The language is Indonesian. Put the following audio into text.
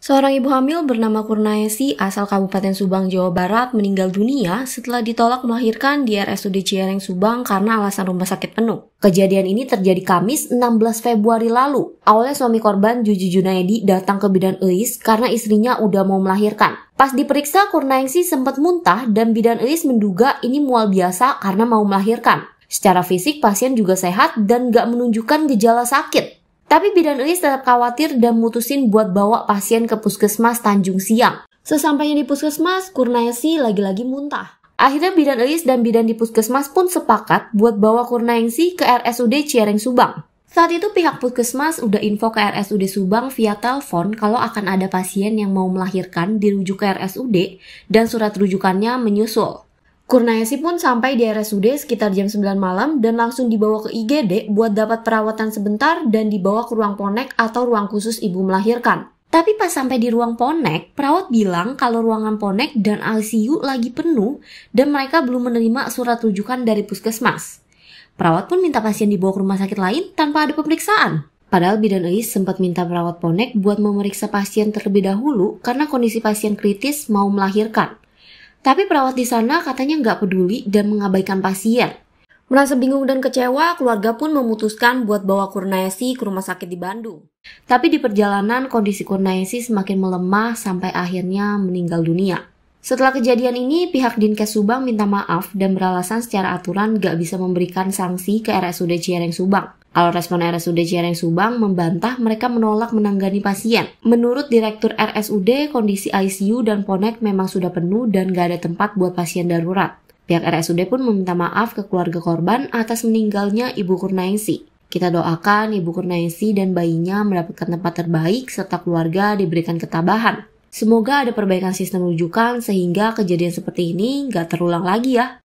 Seorang ibu hamil bernama Kurnaesi asal Kabupaten Subang, Jawa Barat meninggal dunia setelah ditolak melahirkan di RSUD Cireng Subang karena alasan rumah sakit penuh. Kejadian ini terjadi Kamis 16 Februari lalu. Awalnya suami korban Juju Junaidi datang ke bidan Eis karena istrinya udah mau melahirkan. Pas diperiksa, Kurnaesi sempat muntah dan bidan Eis menduga ini mual biasa karena mau melahirkan. Secara fisik, pasien juga sehat dan gak menunjukkan gejala sakit. Tapi bidan UIS tetap khawatir dan mutusin buat bawa pasien ke puskesmas Tanjung Siang. Sesampainya di puskesmas, Kurnayasi lagi-lagi muntah. Akhirnya bidan Elis dan bidan di puskesmas pun sepakat buat bawa Kurnayasi ke RSUD Ciereng Subang. Saat itu pihak puskesmas udah info ke RSUD Subang via telepon kalau akan ada pasien yang mau melahirkan dirujuk ke RSUD dan surat rujukannya menyusul. Kurnayasi pun sampai di RSUD sekitar jam 9 malam dan langsung dibawa ke IGD buat dapat perawatan sebentar dan dibawa ke ruang ponek atau ruang khusus ibu melahirkan. Tapi pas sampai di ruang ponek, perawat bilang kalau ruangan ponek dan ICU lagi penuh dan mereka belum menerima surat rujukan dari puskesmas. Perawat pun minta pasien dibawa ke rumah sakit lain tanpa ada pemeriksaan. Padahal bidan Eis sempat minta perawat ponek buat memeriksa pasien terlebih dahulu karena kondisi pasien kritis mau melahirkan. Tapi perawat di sana katanya nggak peduli dan mengabaikan pasien. Merasa bingung dan kecewa, keluarga pun memutuskan buat bawa Kurnayasi ke rumah sakit di Bandung. Tapi di perjalanan, kondisi Kurnayasi semakin melemah sampai akhirnya meninggal dunia. Setelah kejadian ini, pihak Dinkes Subang minta maaf dan beralasan secara aturan gak bisa memberikan sanksi ke RSUD Cireng Subang. Kalau respon RSUD Cireng Subang membantah mereka menolak menanggani pasien. Menurut Direktur RSUD, kondisi ICU dan ponek memang sudah penuh dan gak ada tempat buat pasien darurat. Pihak RSUD pun meminta maaf ke keluarga korban atas meninggalnya Ibu Kurnaisi. Kita doakan Ibu Kurnaisi dan bayinya mendapatkan tempat terbaik serta keluarga diberikan ketabahan. Semoga ada perbaikan sistem rujukan sehingga kejadian seperti ini gak terulang lagi ya.